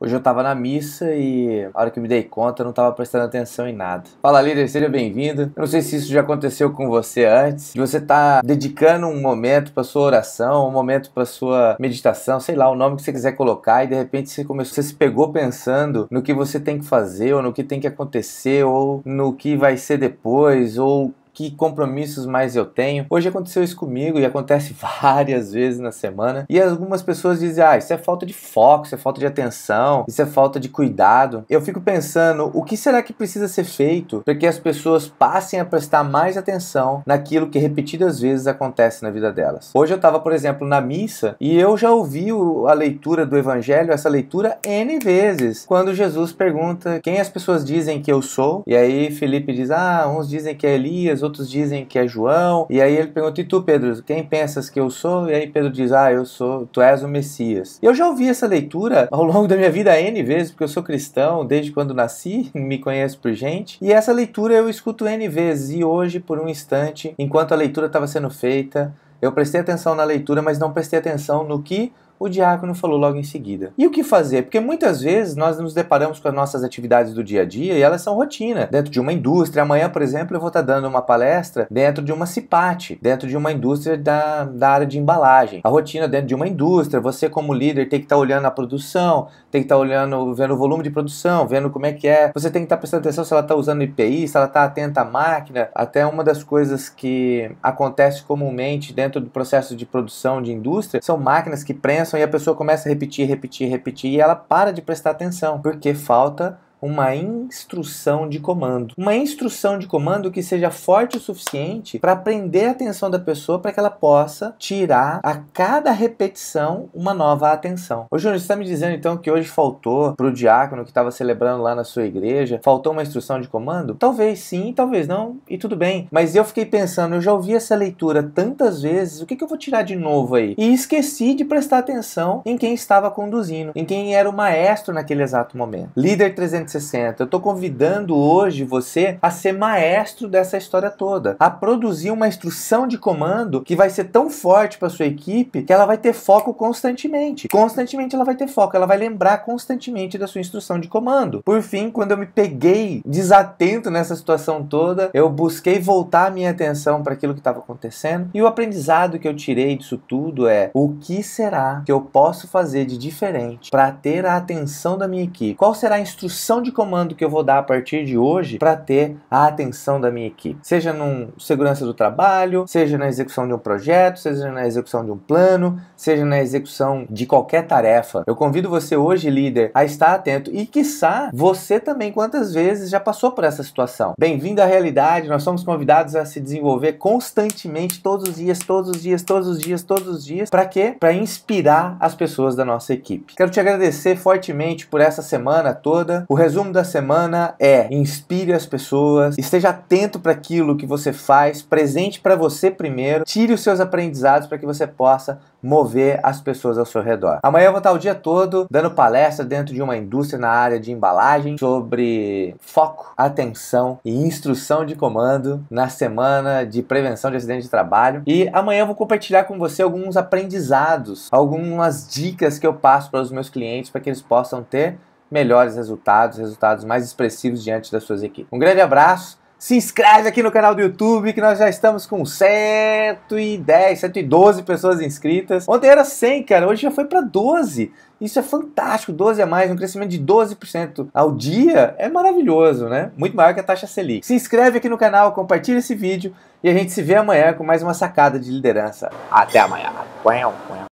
Hoje eu tava na missa e a hora que me dei conta eu não tava prestando atenção em nada. Fala líder, seja bem-vindo. Eu não sei se isso já aconteceu com você antes, de você tá dedicando um momento para sua oração, um momento para sua meditação, sei lá, o nome que você quiser colocar e de repente você começou, você se pegou pensando no que você tem que fazer ou no que tem que acontecer ou no que vai ser depois ou que compromissos mais eu tenho. Hoje aconteceu isso comigo e acontece várias vezes na semana. E algumas pessoas dizem: ah, isso é falta de foco, isso é falta de atenção, isso é falta de cuidado. Eu fico pensando: o que será que precisa ser feito para que as pessoas passem a prestar mais atenção naquilo que repetidas vezes acontece na vida delas? Hoje eu estava, por exemplo, na missa e eu já ouvi a leitura do Evangelho, essa leitura N vezes, quando Jesus pergunta quem as pessoas dizem que eu sou. E aí Felipe diz: ah, uns dizem que é Elias, outros dizem que é João. E aí ele pergunta: E tu, Pedro, quem pensas que eu sou? E aí Pedro diz: Ah, eu sou, tu és o Messias. E eu já ouvi essa leitura ao longo da minha vida N vezes, porque eu sou cristão desde quando nasci, me conheço por gente. E essa leitura eu escuto N vezes. E hoje, por um instante, enquanto a leitura estava sendo feita, eu prestei atenção na leitura, mas não prestei atenção no que o diácono falou logo em seguida. E o que fazer? Porque muitas vezes nós nos deparamos com as nossas atividades do dia a dia e elas são rotina. Dentro de uma indústria, amanhã, por exemplo, eu vou estar dando uma palestra dentro de uma CIPAT, dentro de uma indústria da, da área de embalagem. A rotina dentro de uma indústria, você como líder tem que estar olhando a produção, tem que estar olhando, vendo o volume de produção, vendo como é que é. Você tem que estar prestando atenção se ela está usando IPI, se ela está atenta à máquina. Até uma das coisas que acontece comumente dentro do processo de produção de indústria são máquinas que prensam começam e a pessoa começa a repetir, repetir, repetir e ela para de prestar atenção, porque falta uma instrução de comando. Uma instrução de comando que seja forte o suficiente para prender a atenção da pessoa para que ela possa tirar a cada repetição uma nova atenção. Ô Júnior, você está me dizendo então que hoje faltou para o diácono que estava celebrando lá na sua igreja, faltou uma instrução de comando? Talvez sim, talvez não, e tudo bem. Mas eu fiquei pensando, eu já ouvi essa leitura tantas vezes, o que, que eu vou tirar de novo aí? E esqueci de prestar atenção em quem estava conduzindo, em quem era o maestro naquele exato momento. Líder 300 360. Eu estou convidando hoje você a ser maestro dessa história toda, a produzir uma instrução de comando que vai ser tão forte para sua equipe que ela vai ter foco constantemente. Constantemente ela vai ter foco, ela vai lembrar constantemente da sua instrução de comando. Por fim, quando eu me peguei desatento nessa situação toda, eu busquei voltar a minha atenção para aquilo que estava acontecendo e o aprendizado que eu tirei disso tudo é o que será que eu posso fazer de diferente para ter a atenção da minha equipe? Qual será a instrução instrução de comando que eu vou dar a partir de hoje para ter a atenção da minha equipe. Seja no segurança do trabalho, seja na execução de um projeto, seja na execução de um plano, seja na execução de qualquer tarefa. Eu convido você hoje, líder, a estar atento e quiçá você também quantas vezes já passou por essa situação. Bem-vindo à realidade, nós somos convidados a se desenvolver constantemente todos os dias, todos os dias, todos os dias, todos os dias. Para quê? Para inspirar as pessoas da nossa equipe. Quero te agradecer fortemente por essa semana toda. O resumo da semana é: inspire as pessoas, esteja atento para aquilo que você faz, presente para você primeiro, tire os seus aprendizados para que você possa mover as pessoas ao seu redor. Amanhã eu vou estar o dia todo dando palestra dentro de uma indústria na área de embalagem sobre foco, atenção e instrução de comando na semana de prevenção de acidentes de trabalho. E amanhã eu vou compartilhar com você alguns aprendizados, algumas dicas que eu passo para os meus clientes para que eles possam ter melhores resultados, resultados mais expressivos diante das suas equipes. Um grande abraço. Se inscreve aqui no canal do YouTube que nós já estamos com 110, 112 pessoas inscritas. Ontem era 100, cara, hoje já foi para 12. Isso é fantástico, 12 a mais, um crescimento de 12% ao dia é maravilhoso, né? Muito maior que a taxa Selic. Se inscreve aqui no canal, compartilha esse vídeo e a gente se vê amanhã com mais uma sacada de liderança. Até amanhã.